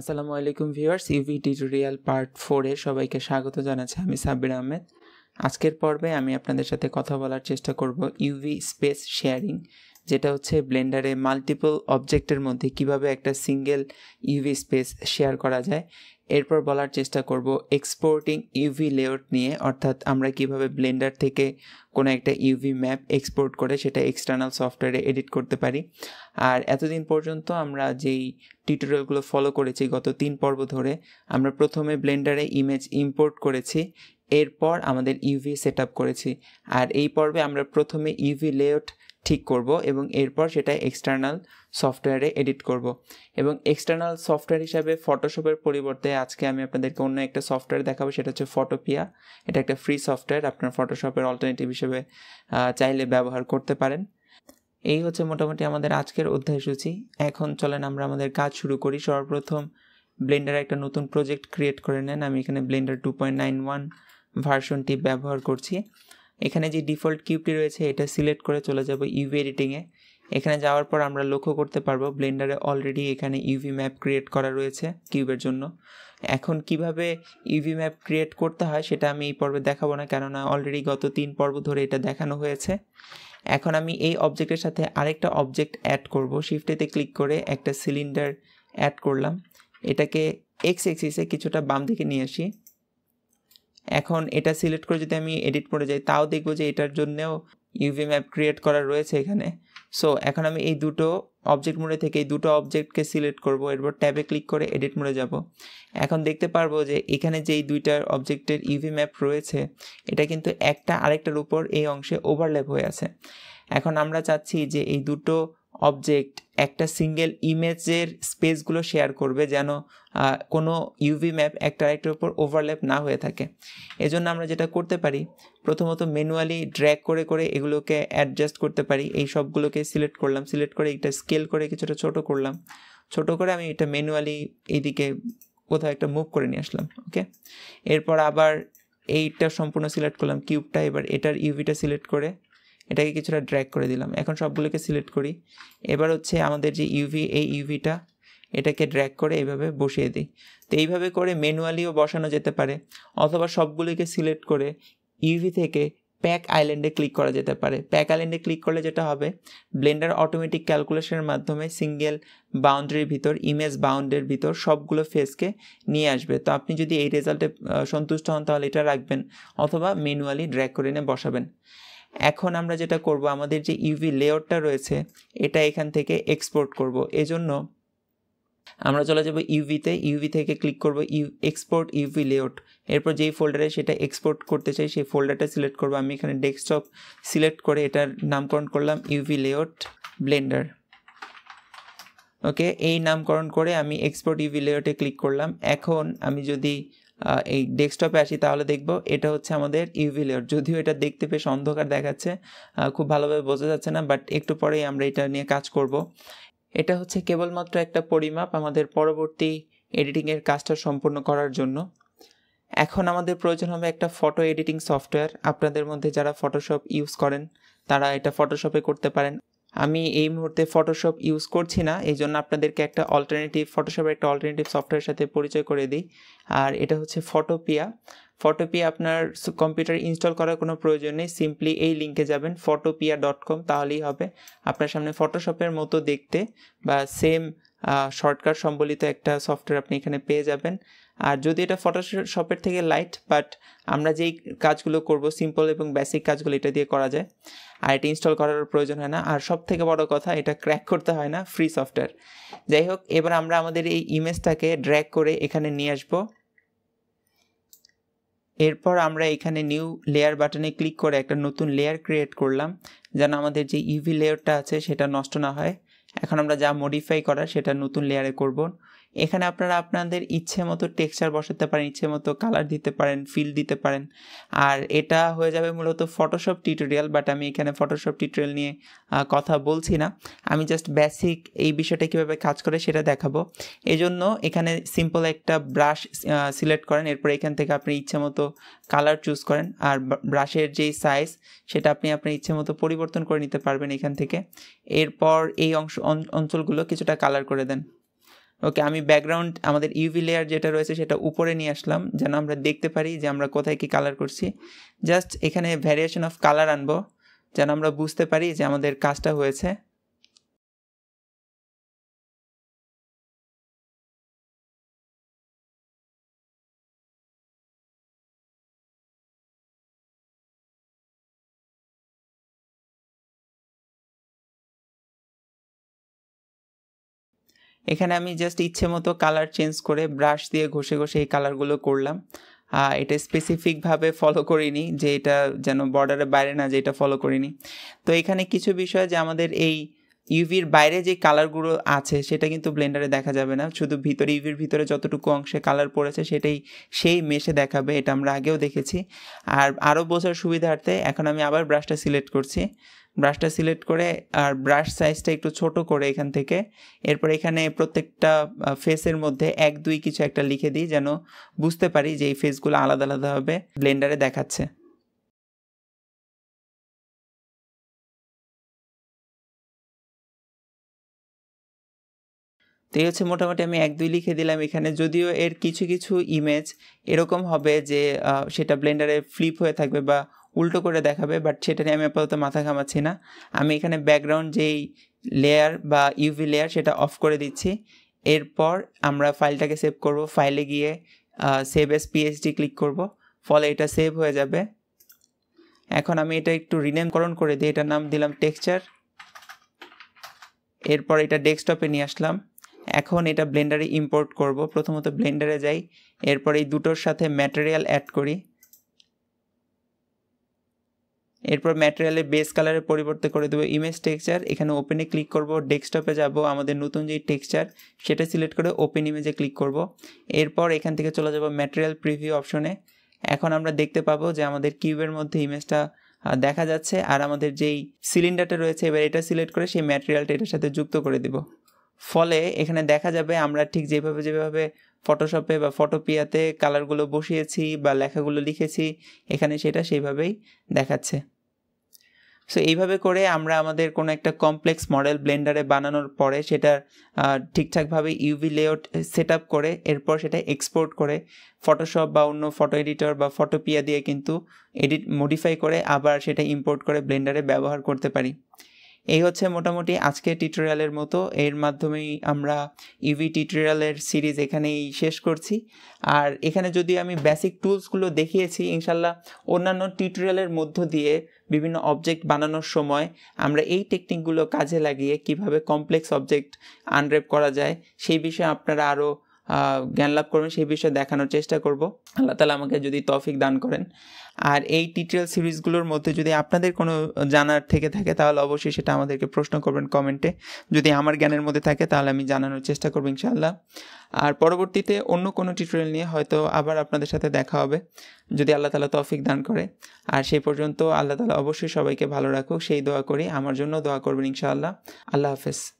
আসসালামু আলাইকুম viewers UV tutorial part ফোরে সবাইকে স্বাগত জানাচ্ছি আমি সাব্বির আহমেদ আজকের পর্বে আমি আপনাদের সাথে কথা বলার চেষ্টা করব ইউভি স্পেস শেয়ারিং যেটা হচ্ছে ব্লেন্ডারে মাল্টিপল অবজেক্টের মধ্যে কিভাবে একটা সিঙ্গেল ইউভি স্পেস শেয়ার করা যায় এরপর বলার চেষ্টা করব এক্সপোর্টিং ইউভি লেয়ার নিয়ে অর্থাৎ আমরা কিভাবে ব্লেন্ডার থেকে কোনো একটা ইউভি ম্যাপ এক্সপোর্ট করে সেটা এক্সটার্নাল সফটওয়্যারে এডিট করতে পারি আর এতদিন পর্যন্ত আমরা যেই টিউটোরিয়ালগুলো ফলো করেছি গত তিন পর্ব ধরে আমরা প্রথমে ব্লেন্ডারে ইমেজ ইম্পোর্ট করেছি এরপর আমাদের ইউভি সেট করেছি আর এই পর্বে আমরা প্রথমে ইউভি লেয়ার ঠিক করব এবং এরপর সেটা এক্সটার্নাল সফটওয়্যারে এডিট করব এবং এক্সটার্নাল সফটওয়্যার হিসাবে ফটোশপের পরিবর্তে আজকে আমি আপনাদেরকে অন্য একটা সফটওয়্যার দেখাবো সেটা হচ্ছে ফটোপিয়া এটা একটা ফ্রি সফটওয়্যার আপনার ফটোশপের অল্টারনেটিভ হিসেবে চাইলে ব্যবহার করতে পারেন এই হচ্ছে মোটামুটি আমাদের আজকের অধ্যায়সূচি এখন চলেন আমরা আমাদের কাজ শুরু করি সর্বপ্রথম ব্লেন্ডারে একটা নতুন প্রজেক্ট ক্রিয়েট করে নেন আমি এখানে Blender two point nine one ভার্সনটি ব্যবহার করছি এখানে যে ডিফল্ট কিউবটি রয়েছে এটা সিলেক্ট করে চলে যাব ইউভি এডিটিংয়ে এখানে যাওয়ার পর আমরা লক্ষ্য করতে পারবো ব্লেন্ডারে অলরেডি এখানে ইউভি ম্যাপ ক্রিয়েট করা রয়েছে কিউবের জন্য এখন কিভাবে ইউভি ম্যাপ ক্রিয়েট করতে হয় সেটা আমি এই পর্বে দেখাবো না কেননা অলরেডি গত তিন পর্ব ধরে এটা দেখানো হয়েছে এখন আমি এই অবজেক্টের সাথে আরেকটা অবজেক্ট অ্যাড করব শিফটেতে ক্লিক করে একটা সিলিন্ডার অ্যাড করলাম এটাকে এক্স এক্সিসে কিছুটা বাম দিকে নিয়ে আসি এখন এটা সিলেক্ট করে যদি আমি এডিট করে যাই তাও দেখব যে এটার জন্যেও ইউভি ম্যাপ ক্রিয়েট করা রয়েছে এখানে সো এখন আমি এই দুটো অবজেক্ট মোডে থেকে এই দুটো অবজেক্টকে সিলেক্ট করব এরপর ট্যাবে ক্লিক করে এডিট মোডে যাব এখন দেখতে পারবো যে এখানে যে এই দুইটার অবজেক্টের ইউভি ম্যাপ রয়েছে এটা কিন্তু একটা আরেকটার উপর এই অংশে ওভারল্যাপ হয়ে আছে এখন আমরা চাচ্ছি যে এই দুটো অবজেক্ট একটা সিঙ্গেল ইমেজের স্পেসগুলো শেয়ার করবে যেন কোনো ইউভি ম্যাপ একটা আরেকটার উপর ওভারল্যাপ না হয়ে থাকে এজন্য আমরা যেটা করতে পারি প্রথমত ম্যানুয়ালি ড্র্যাগ করে করে এগুলোকে অ্যাডজাস্ট করতে পারি এই সবগুলোকে সিলেক্ট করলাম সিলেক্ট করে এটা স্কেল করে কিছুটা ছোট করলাম ছোট করে আমি এটা ম্যানুয়ালি এইদিকে কোথাও একটা মুভ করে নিয়ে আসলাম ওকে এরপর আবার এইটা সম্পূর্ণ সিলেক্ট করলাম কিউবটা এবার এটার ইউভিটা সিলেক্ট করে এটাকে কিছুটা ড্র্যাগ করে দিলাম এখন সবগুলোকে সিলেক্ট করি এবার হচ্ছে আমাদের যে ইউভি এই ইউভিটা এটাকে ড্র্যাগ করে এইভাবে বসিয়ে দিই তো এইভাবে করে ম্যানুয়ালিও বসানো যেতে পারে অথবা সবগুলিকে সিলেক্ট করে ইউভি থেকে প্যাক আইল্যান্ডে ক্লিক করা যেতে পারে প্যাক আইল্যান্ডে ক্লিক করলে যেটা হবে ব্লেন্ডার অটোমেটিক ক্যালকুলেশনের মাধ্যমে সিঙ্গেল বাউন্ডারির ভিতর ইমেজ বাউন্ডের ভিতর সবগুলো ফেসকে নিয়ে আসবে তো আপনি যদি এই রেজাল্টে সন্তুষ্ট হন তাহলে এটা রাখবেন অথবা ম্যানুয়ালি ড্র্যাগ করে এনে বসাবেন এখন আমরা যেটা করব আমাদের যে ইউভি লেয়ারটা রয়েছে এটা এখান থেকে এক্সপোর্ট করব এজন্য আমরা চলে যাব ইউভিতে ইউভি থেকে ক্লিক করব ইউ এক্সপোর্ট ইউভি লেয়ার এরপর যেই ফোল্ডারে সেটা এক্সপোর্ট করতে চাই সেই ফোল্ডারটা সিলেক্ট করব আমি এখানে ডেস্কটপ সিলেক্ট করে এটার নামকরণ করলাম ইউভি লেয়ার ব্লেন্ডার ওকে এই নামকরণ করে আমি এক্সপোর্ট ইউভি লেআউটে ক্লিক করলাম এখন আমি যদি এই ডেস্কটপে আসি তাহলে দেখব এটা হচ্ছে আমাদের ইউভি যদিও এটা দেখতে বেশ অন্ধকার দেখাচ্ছে খুব ভালোভাবে বোঝা যাচ্ছে না বাট একটু পরেই আমরা এটা নিয়ে কাজ করব এটা হচ্ছে কেবলমাত্র একটা পরিমাপ আমাদের পরবর্তী এডিটিংয়ের কাজটা সম্পূর্ণ করার জন্য এখন আমাদের প্রয়োজন হবে একটা ফটো এডিটিং সফটওয়্যার আপনাদের মধ্যে যারা ফটোশপ ইউজ করেন তারা এটা ফটোশপে করতে পারেন আমি এই মুহূর্তে ফটোশপ ইউজ করছি না এই জন্য আপনাদেরকে একটা অল্টারনেটিভ ফটোশপের একটা অল্টারনেটিভ সফটওয়্যার সাথে পরিচয় করে দিই আর এটা হচ্ছে ফটোপিয়া ফটোপিয়া আপনার কম্পিউটার ইনস্টল করার কোনো প্রয়োজন নেই সিম্পলি এই লিঙ্কে যাবেন ফটোপিয়া ডট কম তাহলেই হবে আপনার সামনে ফটোশপের মতো দেখতে বা সেম শর্টকাট সম্বলিত একটা সফটওয়্যার আপনি এখানে পেয়ে যাবেন আর যদি এটা ফটোশপের থেকে লাইট বাট আমরা যেই কাজগুলো করব সিম্পল এবং বেসিক কাজগুলো এটা দিয়ে করা যায় আর এটা ইনস্টল করার প্রয়োজন হয় না আর সব থেকে বড় কথা এটা ক্র্যাক করতে হয় না ফ্রি সফটওয়্যার যাই হোক এবার আমরা আমাদের এই ইমেজটাকে ড্র্যাগ করে এখানে নিয়ে আসব এরপর আমরা এখানে নিউ লেয়ার বাটনে ক্লিক করে একটা নতুন লেয়ার ক্রিয়েট করলাম যেন আমাদের যে ইভি e লেয়ারটা আছে সেটা নষ্ট না হয় এখন আমরা যা মডিফাই করার সেটা নতুন লেয়ারে করব এখানে আপনারা আপনাদের ইচ্ছে মতো টেক্সচার বসাতে পারেন ইচ্ছে মতো কালার দিতে পারেন ফিল দিতে পারেন আর এটা হয়ে যাবে মূলত ফটোশপ টিউটোরিয়াল বাট আমি এখানে ফটোশপ টিউটোরিয়াল নিয়ে কথা বলছি না আমি জাস্ট বেসিক এই বিষয়টা কীভাবে কাজ করে সেটা দেখাবো এই জন্য এখানে সিম্পল একটা ব্রাশ সিলেক্ট করেন এরপর এখান থেকে আপনি ইচ্ছে মতো কালার চুজ করেন আর ব্রাশের যেই সাইজ সেটা আপনি আপনার ইচ্ছে মতো পরিবর্তন করে নিতে পারবেন এখান থেকে এরপর এই অংশ অঞ্চলগুলো কিছুটা কালার করে দেন ওকে আমি ব্যাকগ্রাউন্ড আমাদের ইউভি লেয়ার যেটা রয়েছে সেটা উপরে নিয়ে আসলাম যেন আমরা দেখতে পারি যে আমরা কোথায় কি কালার করছি জাস্ট এখানে ভ্যারিয়েশন অফ কালার আনবো যেন আমরা বুঝতে পারি যে আমাদের কাজটা হয়েছে এখানে আমি জাস্ট ইচ্ছে মতো কালার চেঞ্জ করে ব্রাশ দিয়ে ঘষে ঘষে এই কালারগুলো করলাম এটা স্পেসিফিকভাবে ফলো করিনি যে এটা যেন বর্ডারের বাইরে না যে এটা ফলো করিনি তো এখানে কিছু বিষয় যে আমাদের এই ইউভির বাইরে যে কালারগুলো আছে সেটা কিন্তু ব্লেন্ডারে দেখা যাবে না শুধু ভিতরে ইউভির ভিতরে যতটুকু অংশে কালার পড়েছে সেটাই সেই মেশে দেখাবে এটা আমরা আগেও দেখেছি আর আরও বোঝার সুবিধার্থে এখন আমি আবার ব্রাশটা সিলেক্ট করছি ব্রাশটা সিলেক্ট করে আর ব্রাশ সাইজটা একটু ছোট করে এখান থেকে এরপর এখানে প্রত্যেকটা ফেসের মধ্যে এক দুই কিছু একটা লিখে দিই যেন বুঝতে পারি যে এই ফেসগুলো আলাদা আলাদাভাবে ব্লেন্ডারে দেখাচ্ছে তো এই হচ্ছে মোটামুটি আমি এক দুই লিখে দিলাম এখানে যদিও এর কিছু কিছু ইমেজ এরকম হবে যে সেটা ব্লেন্ডারে ফ্লিপ হয়ে থাকবে বা উল্টো করে দেখাবে বাট সেটা নিয়ে আমি আপাতত মাথা ঘামাচ্ছি না আমি এখানে ব্যাকগ্রাউন্ড যেই লেয়ার বা ইউভি লেয়ার সেটা অফ করে দিচ্ছি এরপর আমরা ফাইলটাকে সেভ করব ফাইলে গিয়ে সেভ এস পিএইচডি ক্লিক করব ফলে এটা সেভ হয়ে যাবে এখন আমি এটা একটু রিনেমকরণ করে দিই এটার নাম দিলাম টেক্সচার এরপর এটা ডেস্কটপে নিয়ে আসলাম এখন এটা ব্লেন্ডারে ইম্পোর্ট করব প্রথমত ব্লেন্ডারে যাই এরপর এই দুটোর সাথে ম্যাটেরিয়াল অ্যাড করি এরপর ম্যাটেরিয়ালে বেস কালারে পরিবর্তে করে দেবো ইমেজ টেক্সচার এখানে ওপেনে ক্লিক করব ডেস্কটপে যাব আমাদের নতুন যে টেক্সচার সেটা সিলেক্ট করে ওপেন ইমেজে ক্লিক করব এরপর এখান থেকে চলে যাব ম্যাটেরিয়াল প্রিভিউ অপশনে এখন আমরা দেখতে পাবো যে আমাদের কিউবের মধ্যে ইমেজটা দেখা যাচ্ছে আর আমাদের যেই সিলিন্ডারটা রয়েছে এবার এটা সিলেক্ট করে সেই ম্যাটেরিয়ালটা এটার সাথে যুক্ত করে দেবো ফলে এখানে দেখা যাবে আমরা ঠিক যেভাবে যেভাবে ফটোশপে বা ফটোপিয়াতে কালারগুলো বসিয়েছি বা লেখাগুলো লিখেছি এখানে সেটা সেইভাবেই দেখাচ্ছে সো এইভাবে করে আমরা আমাদের কোনো একটা কমপ্লেক্স মডেল ব্লেন্ডারে বানানোর পরে সেটা ঠিকঠাকভাবে ইউভি লেআউট সেট আপ করে এরপর সেটা এক্সপোর্ট করে ফটোশপ বা অন্য ফটো এডিটর বা ফটোপিয়া দিয়ে কিন্তু এডিট মডিফাই করে আবার সেটা ইম্পোর্ট করে ব্লেন্ডারে ব্যবহার করতে পারি এই হচ্ছে মোটামুটি আজকে টিউটোরিয়ালের মতো এর মাধ্যমেই আমরা ইভি e টিউটোরিয়ালের সিরিজ এখানেই শেষ করছি আর এখানে যদি আমি বেসিক টুলসগুলো দেখিয়েছি ইনশাল্লাহ অন্যান্য টিউটোরিয়ালের মধ্য দিয়ে বিভিন্ন অবজেক্ট বানানোর সময় আমরা এই টেকনিকগুলো কাজে লাগিয়ে কিভাবে কমপ্লেক্স অবজেক্ট আনরেপ করা যায় সেই বিষয়ে আপনারা আরও জ্ঞান লাভ করবেন সেই বিষয়ে দেখানোর চেষ্টা করব আল্লাহ তালা আমাকে যদি তফিক দান করেন আর এই টিটিএল সিরিজগুলোর মধ্যে যদি আপনাদের কোনো জানার থেকে থাকে তাহলে অবশ্যই সেটা আমাদেরকে প্রশ্ন করবেন কমেন্টে যদি আমার জ্ঞানের মধ্যে থাকে তাহলে আমি জানানোর চেষ্টা করবো ইনশাআল্লাহ আর পরবর্তীতে অন্য কোনো টিউটোরিয়াল নিয়ে হয়তো আবার আপনাদের সাথে দেখা হবে যদি আল্লাহ তালা তৌফিক দান করে আর সেই পর্যন্ত আল্লাহ তালা অবশ্যই সবাইকে ভালো রাখুক সেই দোয়া করি আমার জন্য দোয়া করবেন ইনশাআল্লাহ আল্লাহ হাফেজ